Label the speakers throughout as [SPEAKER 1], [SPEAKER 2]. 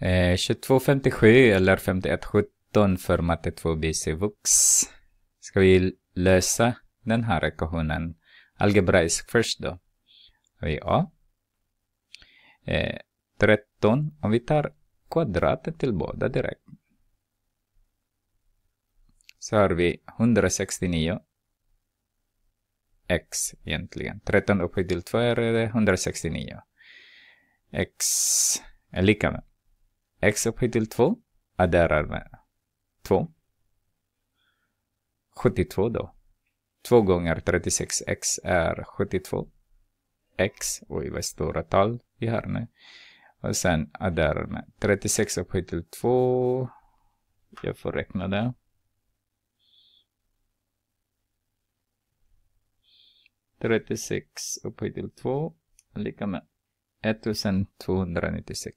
[SPEAKER 1] 2257 eh, eller 5117 för matte 2BC Vux. Ska vi lösa den här ekvationen algebraisk först då? har Ja. Eh, 13, om vi tar kvadratet till båda direkt. Så har vi 169 x egentligen. 13 upphöjt till 2 är det 169. x är lika med x upphöjt till 2. Adderar med 2. 72 då. 2 gånger 36x är 72. X, oj vad stora tal vi har nu. Och sen adderar med 36 upphöjt till 2. Jag får räkna det. Trettiosex upphöjt till två lika med 1296.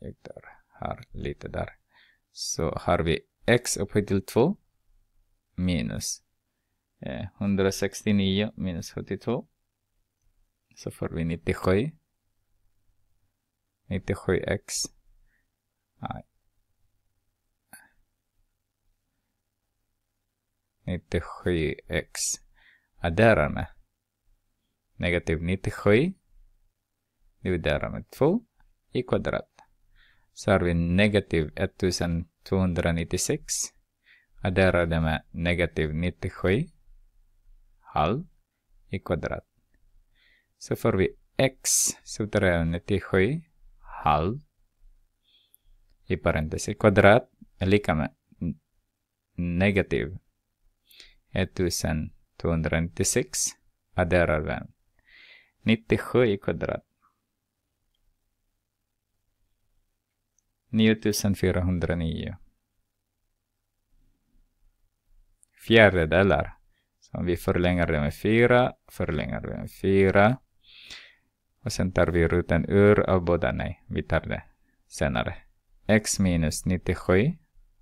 [SPEAKER 1] där, här, lite där. Så har vi x upphöjt till 2 minus eh, 169 minus 72. Så får vi 97. 97x. Nej. 97x. Addera med. Negativ 97 dividera med 2 i kvadrat så har vi negativ 1296 adderade med negativ 97 halv i kvadrat. Så får vi x subtraherar 97 halv i parentes i kvadrat är lika med negativ 1296 adderar vi 97 i kvadrat. 9409. Fjärdedelar. Så vi förlänger det med 4, förlänger det med 4. Och sen tar vi ruten ur av båda, nej, vi tar det senare. x minus 97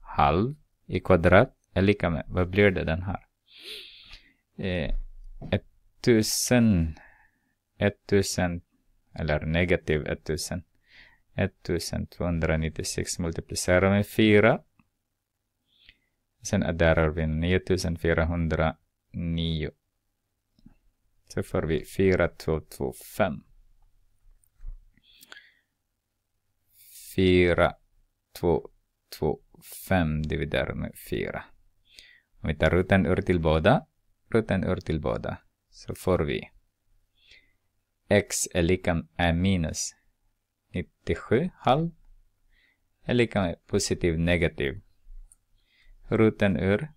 [SPEAKER 1] halv i kvadrat är lika med, vad blir det den här? Eh, 1000, 1000 eller negativ 1000 1296 multiplicerar med 4. Sen adderar vi 9409. Så får vi 4225. 4225 2, dividerar med 4. Om vi tar rutan ur till båda, rutan ur till båda, så får vi x är lika med minus 97 halv är lika med positiv negativ. Roten ur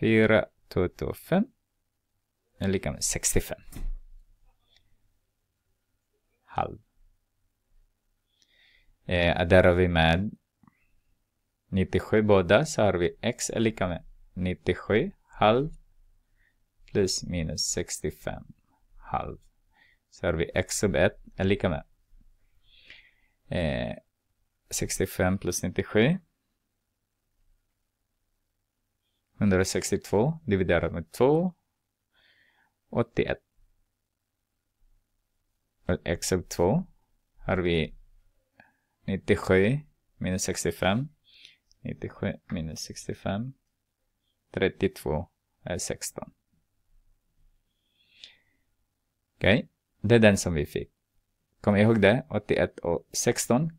[SPEAKER 1] 4, 225 är lika med 65. Halv. Eh, adderar vi med 97 båda så har vi x är lika med 97 halv plus minus 65 halv så har vi x sub 1 är lika med eh, 65 plus 97 162 dividerat med 2 81 och x sub 2 har vi 97 minus 65 97 minus 65 32 är 16 okej okay. Det är den som vi fick. Kom ihåg det, 81 och 16.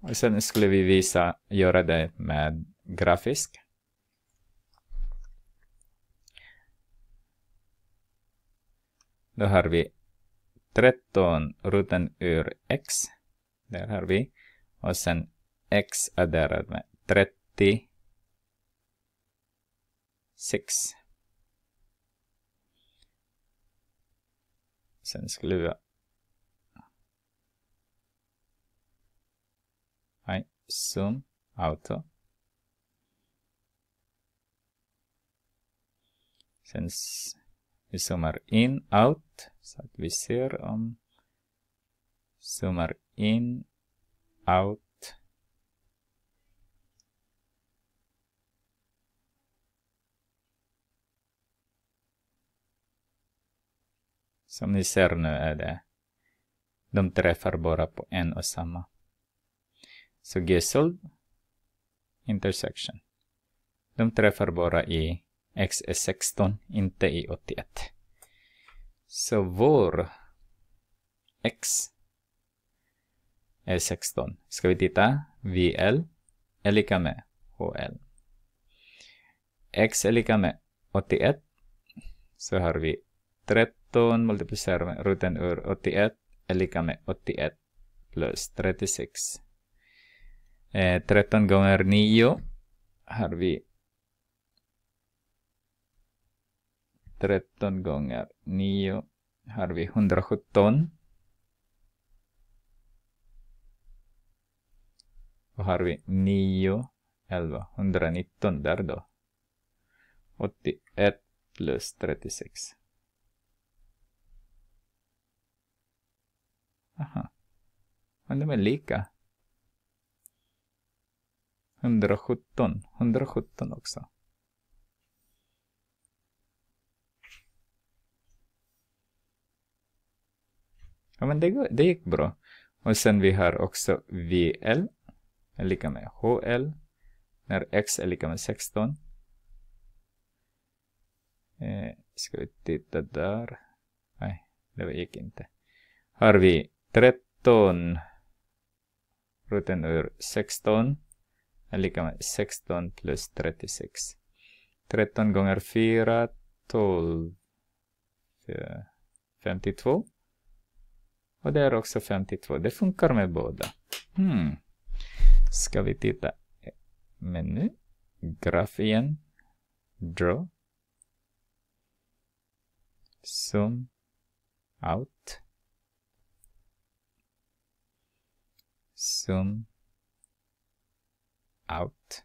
[SPEAKER 1] Och sen skulle vi visa, göra det med grafisk. Då har vi 13 ruten ur x. Där har vi. Och sen x adderad med 36. Sen skulle zoom auto. Sen vi zoomar in, out. Så att vi ser om... Zoomar in, out. Som ni ser nu är det, de träffar bara på en och samma. Så Gessold intersection. De träffar bara i XS16, e inte i 81. Så vår X är e 16. Ska vi titta? VL är lika med HL. X är lika med 81. Så har vi 30 13 multiplicerar med roten ur 81 är lika med 81 plus 36. Eh, 13 gånger 9 har vi 13 gånger 9 har vi 117. Och har vi 9, 11, 119 där då. 81 plus 36. Aha. Men de är lika. 117. 117 också. Ja, men det, det gick bra. Och sen vi har också VL är lika med HL när X är lika med 16. Eh, ska vi titta där? Nej, det gick inte. Har vi 13. roten ur 16 är lika med 16 plus 36. 13 gånger 4, 12, 52. Och det är också 52. Det funkar med båda. Hmm. Ska vi titta meny, graf igen, draw, zoom, out. zoom out.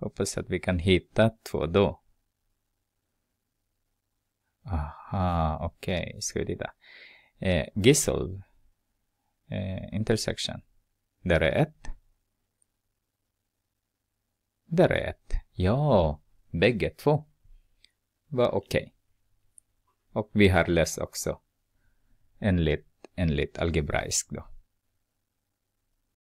[SPEAKER 1] Hoppas att vi kan hitta två då. Aha, okej, okay. ska vi titta. Eh, Gisolv. Eh, intersection. Där är ett. Där är ett. Ja, bägge två. Var okej. Okay. Och vi har läst också and lit and lit algebraic. No?